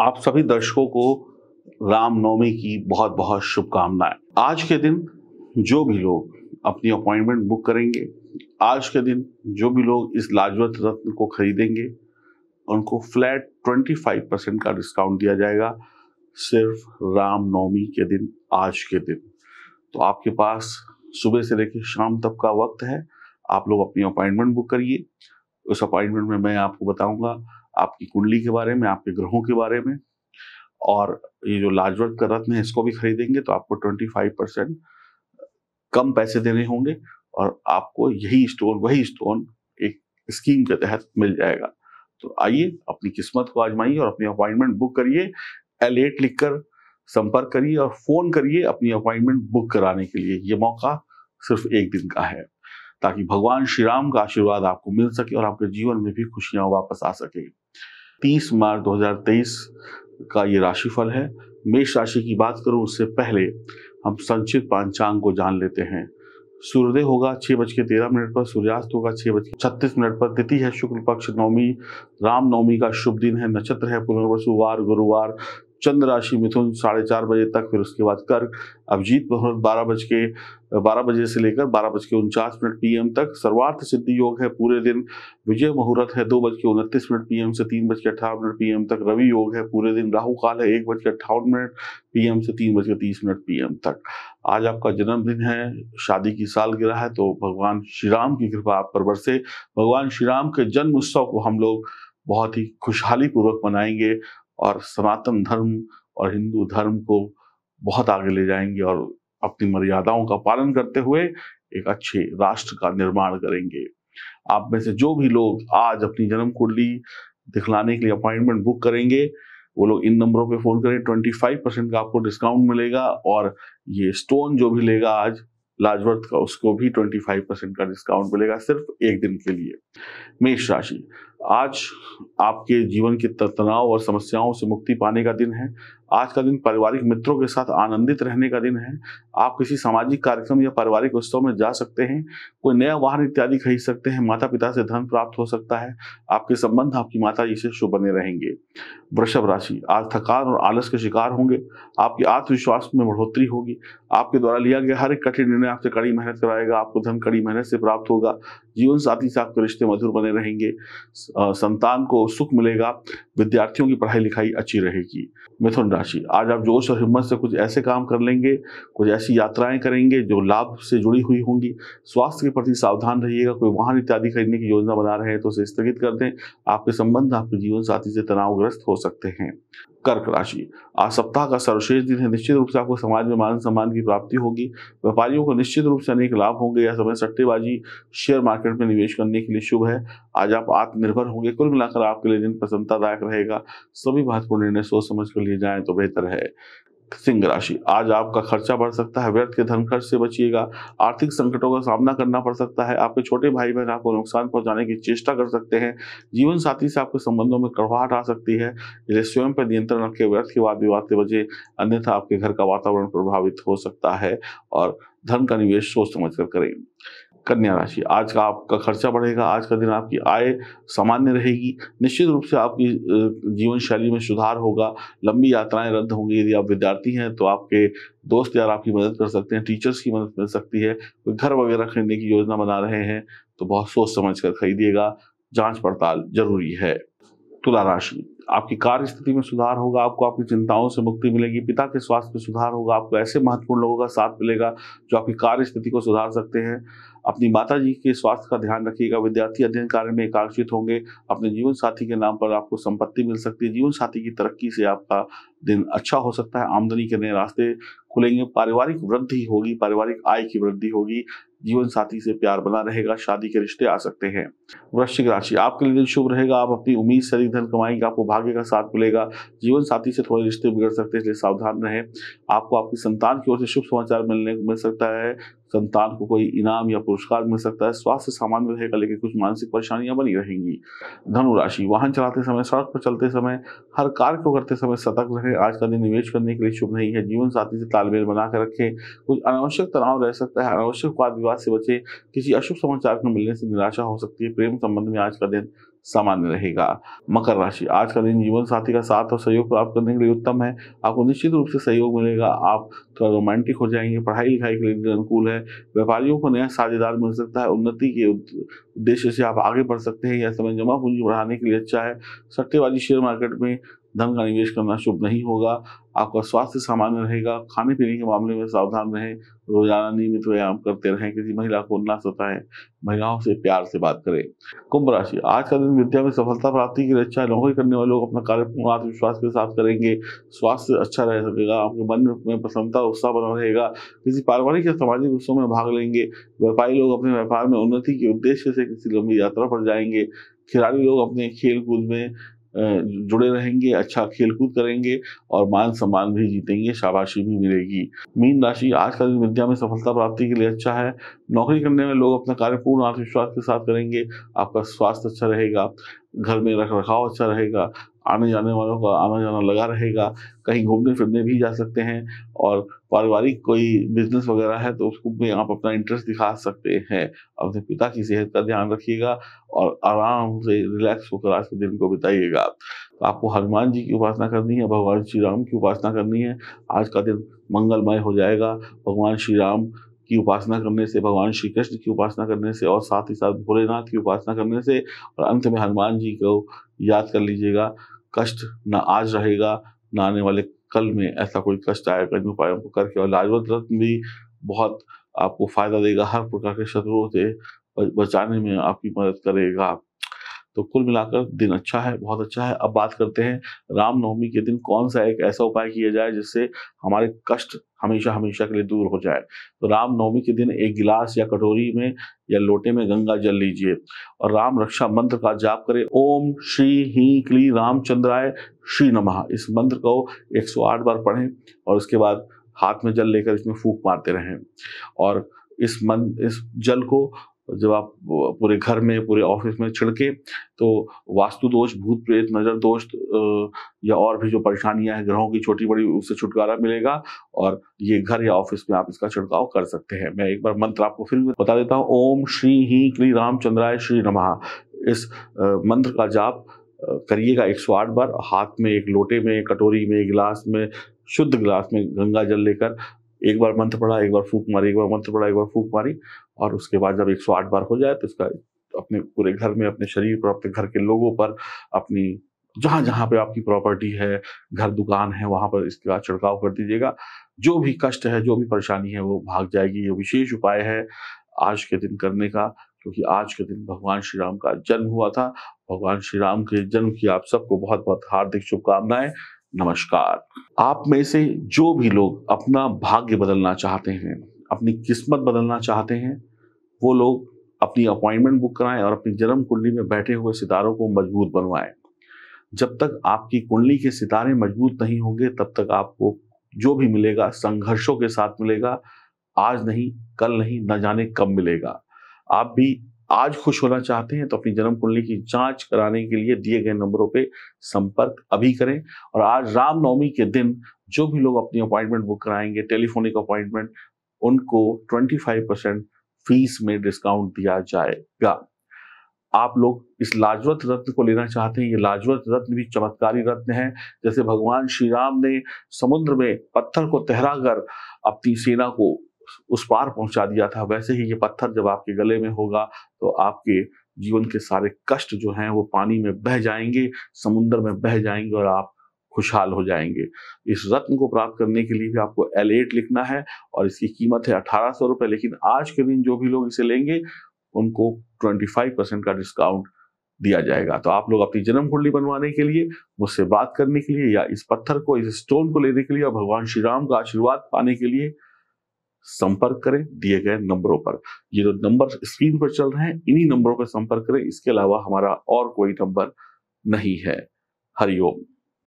आप सभी दर्शकों को रामनवमी की बहुत बहुत शुभकामनाएं आज के दिन जो भी लोग अपनी अपॉइंटमेंट बुक करेंगे आज के दिन जो भी लोग इस लाजवत रत्न को खरीदेंगे उनको फ्लैट 25 परसेंट का डिस्काउंट दिया जाएगा सिर्फ रामनवमी के दिन आज के दिन तो आपके पास सुबह से लेकर शाम तक का वक्त है आप लोग अपनी अपॉइंटमेंट बुक करिए उस अपॉइंटमेंट में मैं आपको बताऊंगा आपकी कुंडली के बारे में आपके ग्रहों के बारे में और ये जो लाजवर्ग का रत्न है इसको भी खरीदेंगे तो आपको ट्वेंटी फाइव परसेंट कम पैसे देने होंगे और आपको यही स्टोन वही स्टोन एक स्कीम के तहत मिल जाएगा तो आइए अपनी किस्मत को आजमाइए और अपनी अपॉइंटमेंट बुक करिए एल एट लिखकर संपर्क करिए और फोन करिए अपनी अपॉइंटमेंट बुक कराने के लिए ये मौका सिर्फ एक दिन का है ताकि भगवान श्री राम का आशीर्वाद आपको मिल सके और आपके जीवन में भी खुशियां वापस आ सके 30 मार्च 2023 का ये राशिफल है मेष राशि की बात करूं उससे पहले हम संक्षिप्त पांचांग को जान लेते हैं सूर्योदय होगा छह बज के तेरह मिनट पर सूर्यास्त होगा छह बज के छत्तीस मिनट पर तिथि है शुक्ल पक्ष नवमी रामनवमी का शुभ दिन है नक्षत्र है वार गुरुवार चंद्र राशि मिथुन साढ़े चार बजे तक फिर उसके बाद कर्क अभिजीत मुहूर्त बारह बज के बारह बजे से लेकर बारह बज के उनचास मिनट पी तक सर्वार्थ सिद्धि योग है पूरे दिन विजय मुहूर्त है दो बज के उनतीस मिनट पीएम से तीन बज के अट्ठावन मिनट पीएम तक रवि योग है पूरे दिन राहु काल है एक बज के अट्ठावन मिनट पी से तीन बज के तीस मिनट पीएम तक आज आपका जन्मदिन है शादी की सालगिरह है तो भगवान श्री राम की कृपा आप पर बरसे भगवान श्री राम के जन्म उत्सव को हम लोग बहुत ही खुशहाली पूर्वक मनाएंगे और सनातन धर्म और हिंदू धर्म को बहुत आगे ले जाएंगे और अपनी मर्यादाओं का पालन करते हुए एक अच्छे राष्ट्र का निर्माण करेंगे आप में से जो भी लोग आज अपनी जन्म कुंडली दिखलाने के लिए अपॉइंटमेंट बुक करेंगे वो लोग इन नंबरों पे फोन करें 25 परसेंट का आपको डिस्काउंट मिलेगा और ये स्टोन जो भी लेगा आज लाजवर्थ का उसको भी 25 परसेंट का डिस्काउंट मिलेगा सिर्फ एक दिन के लिए मेष राशि आज आपके जीवन के तनाव और समस्याओं से मुक्ति पाने का दिन है आज का दिन पारिवारिक मित्रों के साथ आनंदित रहने का दिन है आप किसी सामाजिक कार्यक्रम या पारिवारिक उत्सव में जा सकते हैं कोई नया वाहन इत्यादि खरीद सकते हैं माता पिता से धन प्राप्त हो सकता है आपके संबंध आपकी माता जी से शुभ बने रहेंगे वृषभ राशि आज थकान और आलस के शिकार होंगे आपके आत्मविश्वास में बढ़ोतरी होगी आपके द्वारा लिया गया हर एक कठिन निर्णय आपसे कड़ी मेहनत कराएगा आपको धन कड़ी मेहनत से प्राप्त होगा जीवन साथी से आपके रिश्ते मधुर बने रहेंगे संतान को सुख मिलेगा विद्यार्थियों की पढ़ाई लिखाई अच्छी रहेगी मिथुन राशि आज आप जोश और हिम्मत से कुछ ऐसे काम कर लेंगे कुछ ऐसी यात्राएं करेंगे जो लाभ से जुड़ी हुई होंगी स्वास्थ्य के प्रति सावधान रहिएगा कोई वाहन इत्यादि खरीदने की योजना बना रहे हैं तो उसे स्थगित कर दें आपके संबंध आपके जीवन साथी से तनावग्रस्त हो सकते हैं कर्क राशि आज सप्ताह का सर्वश्रेष्ठ दिन है निश्चित रूप से आपको समाज में मान सम्मान की प्राप्ति होगी व्यापारियों को निश्चित रूप से अनेक लाभ होंगे या समय सट्टेबाजी शेयर मार्केट में निवेश करने के लिए शुभ है आज आप आत्मनिर्भर होंगे कुल मिलाकर आपके लिए दिन प्रसन्नतादायक रहेगा सभी महत्वपूर्ण निर्णय सोच समझ कर लिए जाए तो बेहतर है सिंह राशि आज आपका खर्चा बढ़ सकता है व्यर्थ के धन खर्च से बचिएगा आर्थिक संकटों का सामना करना पड़ सकता है आपके छोटे भाई बहन आपको नुकसान पहुंचाने की चेष्टा कर सकते हैं जीवन साथी से आपके संबंधों में कड़वाहट आ सकती है इसलिए स्वयं पर नियंत्रण रखें व्यर्थ के वाद विवाद से बचे अन्यथा आपके घर का वातावरण प्रभावित हो सकता है और धन का निवेश सोच समझ कर करें कन्या राशि आज का आपका खर्चा बढ़ेगा आज का दिन आपकी आय सामान्य रहेगी निश्चित रूप से आपकी जीवन शैली में सुधार होगा लंबी यात्राएं रद्द होंगी यदि आप विद्यार्थी हैं तो आपके दोस्त यार आपकी मदद कर सकते हैं टीचर्स की मदद मिल सकती है कोई घर वगैरह खरीदने की योजना बना रहे हैं तो बहुत सोच समझ कर खरीदिएगा जाँच पड़ताल जरूरी है तुला राशि आपकी कार्य स्थिति में सुधार होगा आपको आपकी चिंताओं से मुक्ति मिलेगी पिता के स्वास्थ्य में सुधार होगा आपको ऐसे महत्वपूर्ण लोगों का साथ मिलेगा जो आपकी कार्य स्थिति को सुधार सकते हैं अपनी माता जी के स्वास्थ्य का ध्यान रखिएगा विद्यार्थी अध्ययन कार्य में एकाक्षित होंगे अपने जीवन साथी के नाम पर आपको संपत्ति मिल सकती है जीवन साथी की तरक्की से आपका दिन अच्छा हो सकता है आमदनी के नए रास्ते खुलेंगे पारिवारिक वृद्धि होगी पारिवारिक आय की वृद्धि होगी जीवन साथी से प्यार बना रहेगा शादी के रिश्ते आ सकते हैं वृश्चिक राशि आपके लिए दिन शुभ रहेगा आप अपनी उम्मीद से अधिक धन कमाएंगे आपको भाग्य का साथ मिलेगा जीवन साथी से थोड़े रिश्ते बिगड़ सकते हैं इसलिए सावधान रहें आपको आपकी संतान की ओर से शुभ समाचार मिलने मिल सकता है संतान को कोई इनाम या पुरस्कार मिल सकता है स्वास्थ्य सामान्य रहेगा लेकिन कुछ मानसिक परेशानियां बनी रहेंगी धनु राशि वाहन चलाते समय सड़क पर चलते समय हर कार्य को करते समय सतर्क रहें आज का दिन निवेश करने के लिए शुभ नहीं है जीवन साथी से तालमेल बनाकर रखें कुछ अनावश्यक तनाव रह सकता है अनावश्यक वाद विवाद से बचे किसी अशुभ समाचार को मिलने से निराशा हो सकती है प्रेम संबंध में आज का दिन सामान्य रहेगा मकर राशि आज का दिन जीवन साथी का साथ और सहयोग प्राप्त करने के लिए उत्तम है आपको निश्चित रूप से सहयोग मिलेगा आप थोड़ा रोमांटिक हो जाएंगे पढ़ाई लिखाई के लिए अनुकूल है व्यापारियों को नया साझेदार मिल सकता है उन्नति के उद्देश्य से आप आगे बढ़ सकते हैं यह समय जमा पूंजी बढ़ाने के लिए अच्छा है सट्टेबाजी शेयर मार्केट में धन का निवेश करना शुभ नहीं होगा आपका स्वास्थ्य सामान्य रहेगा खाने पीने के मामले में सावधान रहें रोजाना नियमित व्यायाम करते रहें किसी महिला को ना सता है महिलाओं से प्यार से बात करें कुंभ राशि आज का दिन विद्या में सफलता प्राप्ति की रक्षा अच्छा नौकरी करने वाले लोग अपना कार्य पूर्ण आत्मविश्वास के साथ करेंगे स्वास्थ्य अच्छा रह सकेगा आपके मन में प्रसन्नता उत्साह बना रहेगा किसी पारिवारिक या सामाजिक उत्सव में भाग लेंगे व्यापारी लोग अपने व्यापार में उन्नति के उद्देश्य से किसी लंबी यात्रा पर जाएंगे खिलाड़ी लोग अपने खेल कूद में जुड़े रहेंगे अच्छा खेलकूद करेंगे और मान सम्मान भी जीतेंगे शाबाशी भी मिलेगी मीन राशि आज का दिन विद्या में सफलता प्राप्ति के लिए अच्छा है नौकरी करने में लोग अपना कार्य पूर्ण आत्मविश्वास के साथ करेंगे आपका स्वास्थ्य अच्छा रहेगा घर में रख रखाव अच्छा रहेगा आने जाने वालों का आना जाना लगा रहेगा कहीं घूमने फिरने भी जा सकते हैं और पारिवारिक कोई बिजनेस वगैरह है तो उसको भी आप अपना इंटरेस्ट दिखा सकते हैं अपने पिता की सेहत का ध्यान रखिएगा और आराम से रिलैक्स होकर आज के दिन को बिताइएगा तो आपको हनुमान जी की उपासना करनी है भगवान श्री राम की उपासना करनी है आज का दिन मंगलमय हो जाएगा भगवान श्री राम की उपासना करने से भगवान श्री कृष्ण की उपासना करने से और साथ ही साथ भोलेनाथ की उपासना करने से और अंत में हनुमान जी को याद कर लीजिएगा कष्ट ना आज रहेगा ना आने वाले कल में ऐसा कोई कष्ट आएगा इन उपायों को करके और लाजवत रत्न भी बहुत आपको फायदा देगा हर प्रकार के शत्रुओं से बचाने में आपकी मदद करेगा आप तो कुल मिलाकर दिन अच्छा है बहुत अच्छा है अब बात करते हैं रामनवमी के दिन कौन सा एक ऐसा उपाय किया जाए जिससे हमारे कष्ट हमेशा हमेशा के लिए दूर हो जाए तो रामनवमी के दिन एक गिलास या कटोरी में या लोटे में गंगा जल लीजिए और राम रक्षा मंत्र का जाप करें ओम श्री ही क्ली रामचंद्राय श्री नमः इस मंत्र को 108 बार पढ़ें और उसके बाद हाथ में जल लेकर इसमें फूक मारते रहें और इस मन इस जल को जब आप पूरे घर में पूरे ऑफिस में छिड़के तो वास्तु दोष भूत प्रेत नजर दोष या और भी जो परेशानियां हैं ग्रहों की छोटी बड़ी उससे छुटकारा मिलेगा और ये घर या ऑफिस में आप इसका छिड़काव कर सकते हैं मैं एक बार मंत्र आपको फिर भी बता देता हूँ ओम श्री ही क्ली रामचंद्राय श्री नमः इस मंत्र का जाप करिएगा एक सौ आठ बार हाथ में एक लोटे में कटोरी में गिलास में शुद्ध गिलास में गंगा जल लेकर एक बार मंत्र पढ़ा एक बार फूक मारी एक बार मंत्र पढ़ा एक बार फूक मारी और उसके बाद जब 108 बार हो जाए तो इसका अपने पूरे घर में अपने शरीर पर अपने घर के लोगों पर अपनी जहां जहां पे आपकी प्रॉपर्टी है घर दुकान है वहां पर इसका छिड़काव कर दीजिएगा जो भी कष्ट है जो भी परेशानी है वो भाग जाएगी ये विशेष उपाय है आज के दिन करने का क्योंकि आज के दिन भगवान श्री राम का जन्म हुआ था भगवान श्री राम के जन्म की आप सबको बहुत बहुत हार्दिक शुभकामनाएं नमस्कार आप में से जो भी लोग अपना भाग्य बदलना चाहते हैं अपनी किस्मत बदलना चाहते हैं वो लोग अपनी अपॉइंटमेंट बुक कराएं और अपनी जन्म कुंडली में बैठे हुए सितारों को मजबूत बनवाएं जब तक आपकी कुंडली के सितारे मजबूत नहीं होंगे तब तक आपको जो भी मिलेगा संघर्षों के साथ मिलेगा आज नहीं कल नहीं न जाने कब मिलेगा आप भी आज खुश होना चाहते हैं तो अपनी जन्म कुंडली की जांच कराने के लिए दिए गए नंबरों पे संपर्क अभी करें और आज रामनवमी के दिन जो भी लोग अपनी अपॉइंटमेंट बुक कराएंगे टेलीफोनिक अपॉइंटमेंट उनको 25 परसेंट फीस में डिस्काउंट दिया जाएगा आप लोग इस लाजवत रत्न को लेना चाहते हैं ये लाजवत रत्न भी चमत्कारी रत्न है जैसे भगवान श्री राम ने समुद्र में पत्थर को तहरा कर अपनी सेना को उस पार पहुंचा दिया था वैसे ही ये पत्थर जब आपके गले में होगा तो आपके जीवन के सारे कष्ट जो हैं वो पानी में बह जाएंगे समुन्द्र में बह जाएंगे और आप खुशहाल हो जाएंगे इस रत्न को प्राप्त करने के लिए भी आपको एल एट लिखना है और इसकी कीमत है अठारह सौ रुपये लेकिन आज के दिन जो भी लोग इसे लेंगे उनको ट्वेंटी फाइव परसेंट का डिस्काउंट दिया जाएगा तो आप लोग अपनी जन्म कुंडली बनवाने के लिए मुझसे बात करने के लिए या इस पत्थर को इस स्टोन को लेने के लिए और भगवान श्री राम का आशीर्वाद पाने के लिए संपर्क करें दिए गए नंबरों पर ये जो नंबर स्क्रीन पर चल रहे हैं इन्हीं नंबरों पर संपर्क करें इसके अलावा हमारा और कोई नंबर नहीं है हरिओम